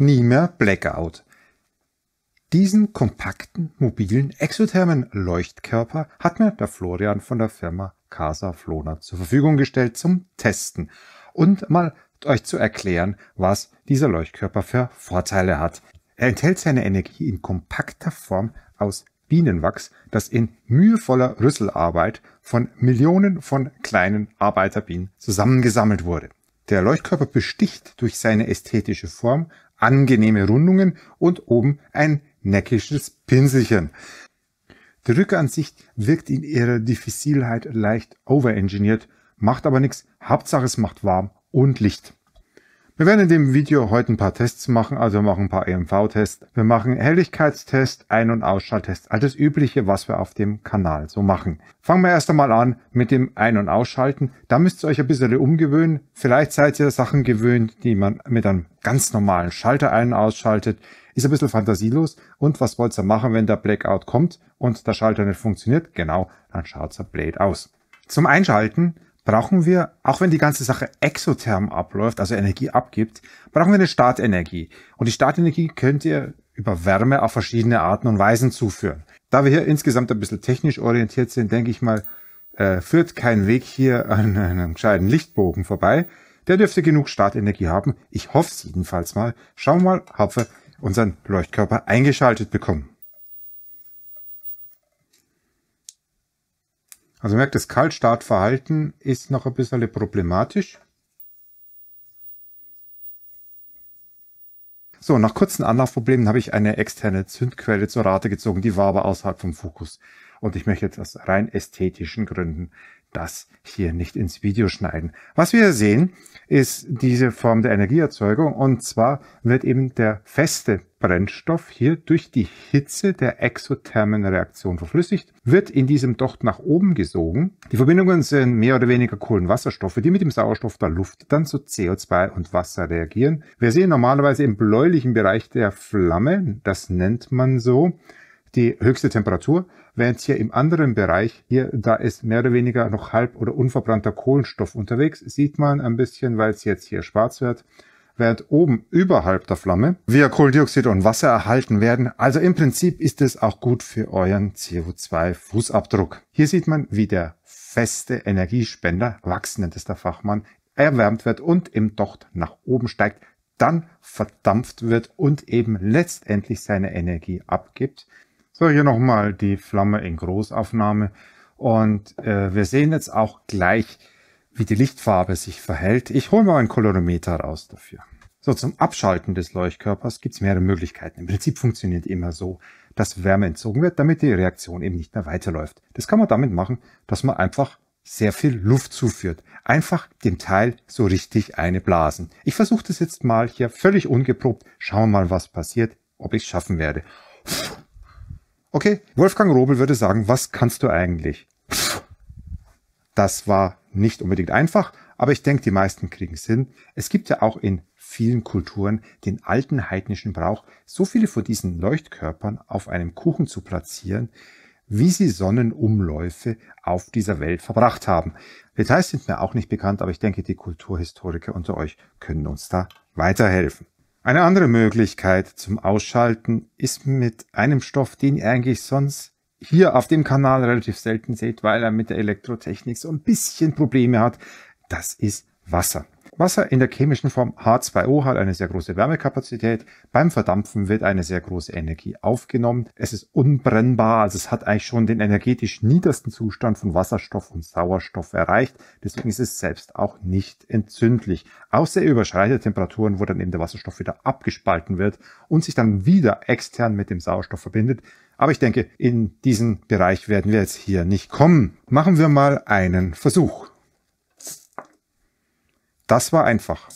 nie mehr Blackout. Diesen kompakten, mobilen, exothermen Leuchtkörper hat mir der Florian von der Firma Casa Flona zur Verfügung gestellt zum Testen und mal euch zu erklären, was dieser Leuchtkörper für Vorteile hat. Er enthält seine Energie in kompakter Form aus Bienenwachs, das in mühevoller Rüsselarbeit von Millionen von kleinen Arbeiterbienen zusammengesammelt wurde. Der Leuchtkörper besticht durch seine ästhetische Form, angenehme Rundungen und oben ein neckisches Pinselchen. Die Rückansicht wirkt in ihrer Diffizilheit leicht overengineert, macht aber nichts, Hauptsache es macht warm und Licht. Wir werden in dem Video heute ein paar Tests machen, also wir machen ein paar EMV-Tests. Wir machen Helligkeitstest, Ein- und Ausschalttest, all das Übliche, was wir auf dem Kanal so machen. Fangen wir erst einmal an mit dem Ein- und Ausschalten. Da müsst ihr euch ein bisschen umgewöhnen. Vielleicht seid ihr Sachen gewöhnt, die man mit einem ganz normalen Schalter ein- und ausschaltet. Ist ein bisschen fantasielos. Und was wollt ihr machen, wenn der Blackout kommt und der Schalter nicht funktioniert? Genau, dann schaut's Blade aus. Zum Einschalten brauchen wir, auch wenn die ganze Sache exotherm abläuft, also Energie abgibt, brauchen wir eine Startenergie. Und die Startenergie könnt ihr über Wärme auf verschiedene Arten und Weisen zuführen. Da wir hier insgesamt ein bisschen technisch orientiert sind, denke ich mal, äh, führt kein Weg hier an einem gescheiten Lichtbogen vorbei. Der dürfte genug Startenergie haben. Ich hoffe es jedenfalls mal. Schauen wir mal, ob wir unseren Leuchtkörper eingeschaltet bekommen. Also merkt, das Kaltstartverhalten ist noch ein bisschen problematisch. So, nach kurzen Anlaufproblemen habe ich eine externe Zündquelle zur Rate gezogen, die war aber außerhalb vom Fokus. Und ich möchte jetzt aus rein ästhetischen Gründen das hier nicht ins Video schneiden. Was wir sehen, ist diese Form der Energieerzeugung und zwar wird eben der feste Brennstoff hier durch die Hitze der exothermen Reaktion verflüssigt, wird in diesem Docht nach oben gesogen. Die Verbindungen sind mehr oder weniger Kohlenwasserstoffe, die mit dem Sauerstoff der Luft dann zu CO2 und Wasser reagieren. Wir sehen normalerweise im bläulichen Bereich der Flamme, das nennt man so, die höchste Temperatur, während hier im anderen Bereich, hier da ist mehr oder weniger noch halb oder unverbrannter Kohlenstoff unterwegs, sieht man ein bisschen, weil es jetzt hier schwarz wird, während oben überhalb der Flamme wir Kohlendioxid und Wasser erhalten werden. Also im Prinzip ist es auch gut für euren CO2-Fußabdruck. Hier sieht man, wie der feste Energiespender, wachsen nennt es der Fachmann, erwärmt wird und im Docht nach oben steigt, dann verdampft wird und eben letztendlich seine Energie abgibt. So, hier nochmal die Flamme in Großaufnahme. Und äh, wir sehen jetzt auch gleich, wie die Lichtfarbe sich verhält. Ich hole mal einen Kolorimeter raus dafür. So, zum Abschalten des Leuchtkörpers gibt es mehrere Möglichkeiten. Im Prinzip funktioniert immer so, dass Wärme entzogen wird, damit die Reaktion eben nicht mehr weiterläuft. Das kann man damit machen, dass man einfach sehr viel Luft zuführt. Einfach dem Teil so richtig eine blasen. Ich versuche das jetzt mal hier völlig ungeprobt. Schauen wir mal, was passiert, ob ich es schaffen werde. Puh. Okay, Wolfgang Robel würde sagen, was kannst du eigentlich? Pff, das war nicht unbedingt einfach, aber ich denke, die meisten kriegen Sinn. Es gibt ja auch in vielen Kulturen den alten heidnischen Brauch, so viele von diesen Leuchtkörpern auf einem Kuchen zu platzieren, wie sie Sonnenumläufe auf dieser Welt verbracht haben. Details sind mir auch nicht bekannt, aber ich denke, die Kulturhistoriker unter euch können uns da weiterhelfen. Eine andere Möglichkeit zum Ausschalten ist mit einem Stoff, den ihr eigentlich sonst hier auf dem Kanal relativ selten seht, weil er mit der Elektrotechnik so ein bisschen Probleme hat. Das ist Wasser. Wasser in der chemischen Form H2O hat eine sehr große Wärmekapazität. Beim Verdampfen wird eine sehr große Energie aufgenommen. Es ist unbrennbar, also es hat eigentlich schon den energetisch niedersten Zustand von Wasserstoff und Sauerstoff erreicht. Deswegen ist es selbst auch nicht entzündlich. Außer er überschreitet Temperaturen, wo dann eben der Wasserstoff wieder abgespalten wird und sich dann wieder extern mit dem Sauerstoff verbindet. Aber ich denke, in diesen Bereich werden wir jetzt hier nicht kommen. Machen wir mal einen Versuch. Das war einfach.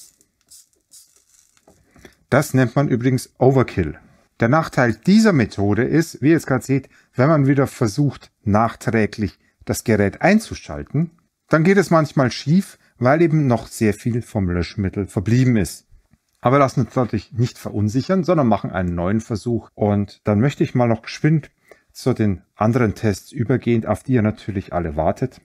Das nennt man übrigens Overkill. Der Nachteil dieser Methode ist, wie ihr es gerade seht, wenn man wieder versucht, nachträglich das Gerät einzuschalten, dann geht es manchmal schief, weil eben noch sehr viel vom Löschmittel verblieben ist. Aber lassen uns natürlich nicht verunsichern, sondern machen einen neuen Versuch. Und dann möchte ich mal noch geschwind zu den anderen Tests übergehen, auf die ihr natürlich alle wartet.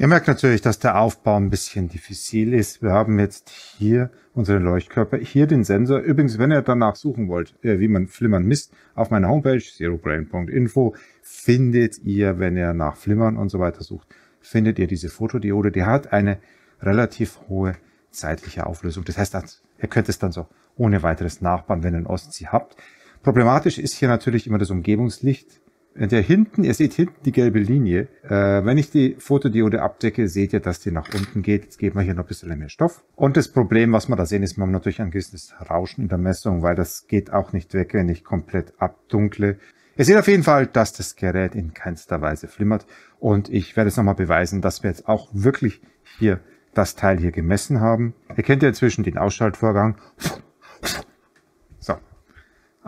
Ihr merkt natürlich, dass der Aufbau ein bisschen diffizil ist. Wir haben jetzt hier unseren Leuchtkörper, hier den Sensor. Übrigens, wenn ihr danach suchen wollt, äh, wie man Flimmern misst, auf meiner Homepage zerobrain.info findet ihr, wenn ihr nach Flimmern und so weiter sucht, findet ihr diese Fotodiode. Die hat eine relativ hohe zeitliche Auflösung. Das heißt, ihr könnt es dann so ohne weiteres nachbauen, wenn ihr einen Ostsee habt. Problematisch ist hier natürlich immer das Umgebungslicht. Äh, der hinten, ihr seht hinten die gelbe Linie. Äh, wenn ich die Fotodiode abdecke, seht ihr, dass die nach unten geht. Jetzt geben wir hier noch ein bisschen mehr Stoff. Und das Problem, was wir da sehen, ist, wir haben natürlich ein gewisses Rauschen in der Messung, weil das geht auch nicht weg, wenn ich komplett abdunkle. Ihr seht auf jeden Fall, dass das Gerät in keinster Weise flimmert. Und ich werde es nochmal beweisen, dass wir jetzt auch wirklich hier das Teil hier gemessen haben. Ihr kennt ja inzwischen den Ausschaltvorgang.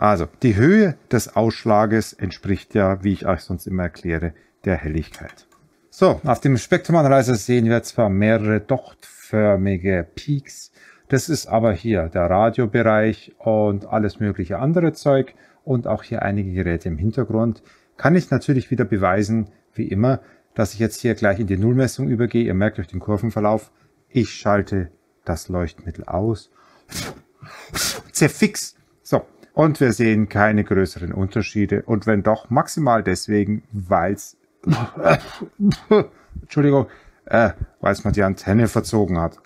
Also, die Höhe des Ausschlages entspricht ja, wie ich euch sonst immer erkläre, der Helligkeit. So, auf dem Spektrumanreiser sehen wir zwar mehrere dochtförmige Peaks, das ist aber hier der Radiobereich und alles mögliche andere Zeug und auch hier einige Geräte im Hintergrund. Kann ich natürlich wieder beweisen, wie immer, dass ich jetzt hier gleich in die Nullmessung übergehe. Ihr merkt euch den Kurvenverlauf. Ich schalte das Leuchtmittel aus. Zerfix. So, und wir sehen keine größeren Unterschiede. Und wenn doch, maximal deswegen, weil es. Entschuldigung, äh, weil es mal die Antenne verzogen hat.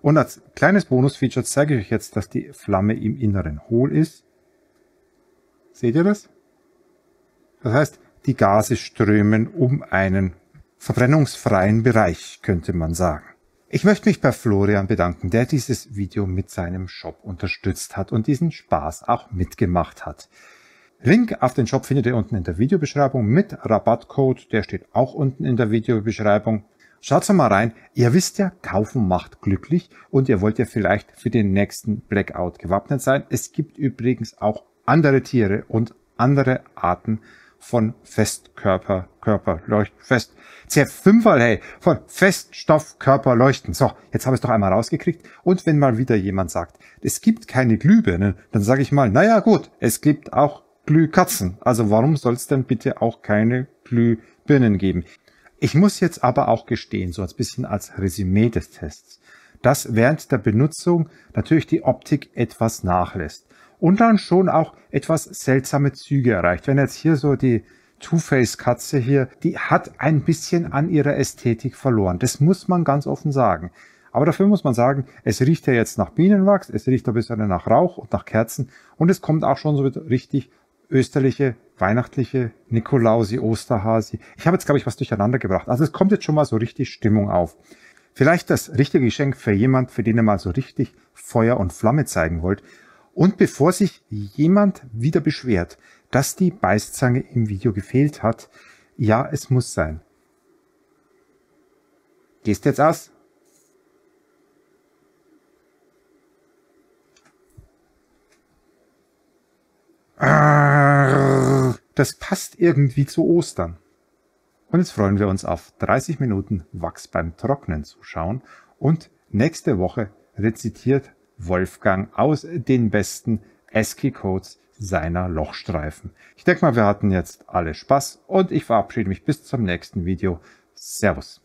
Und als kleines Bonusfeature zeige ich euch jetzt, dass die Flamme im Inneren hohl ist. Seht ihr das? Das heißt, die Gase strömen um einen verbrennungsfreien Bereich, könnte man sagen. Ich möchte mich bei Florian bedanken, der dieses Video mit seinem Shop unterstützt hat und diesen Spaß auch mitgemacht hat. Link auf den Shop findet ihr unten in der Videobeschreibung mit Rabattcode, der steht auch unten in der Videobeschreibung. Schaut mal rein, ihr wisst ja, kaufen macht glücklich und ihr wollt ja vielleicht für den nächsten Blackout gewappnet sein. Es gibt übrigens auch andere Tiere und andere Arten von Festkörper, Körperleuchten, Fest, cf 5 Zerfünferl, hey, von Feststoffkörperleuchten. So, jetzt habe ich es doch einmal rausgekriegt. Und wenn mal wieder jemand sagt, es gibt keine Glühbirnen, ne, dann sage ich mal, naja gut, es gibt auch Glühkatzen. Also warum soll es denn bitte auch keine Glühbirnen geben? Ich muss jetzt aber auch gestehen, so ein bisschen als Resümee des Tests, dass während der Benutzung natürlich die Optik etwas nachlässt und dann schon auch etwas seltsame Züge erreicht. Wenn jetzt hier so die Two-Face-Katze hier, die hat ein bisschen an ihrer Ästhetik verloren. Das muss man ganz offen sagen. Aber dafür muss man sagen, es riecht ja jetzt nach Bienenwachs, es riecht ein bisschen nach Rauch und nach Kerzen und es kommt auch schon so richtig österliche, weihnachtliche Nikolausi, Osterhasi. Ich habe jetzt, glaube ich, was durcheinander gebracht. Also es kommt jetzt schon mal so richtig Stimmung auf. Vielleicht das richtige Geschenk für jemand, für den ihr mal so richtig Feuer und Flamme zeigen wollt. Und bevor sich jemand wieder beschwert, dass die Beißzange im Video gefehlt hat, ja, es muss sein. Gehst jetzt aus? Das passt irgendwie zu Ostern. Und jetzt freuen wir uns auf 30 Minuten Wachs beim Trocknen zuschauen und nächste Woche rezitiert Wolfgang aus den besten ASCII-Codes seiner Lochstreifen. Ich denke mal, wir hatten jetzt alle Spaß und ich verabschiede mich bis zum nächsten Video. Servus.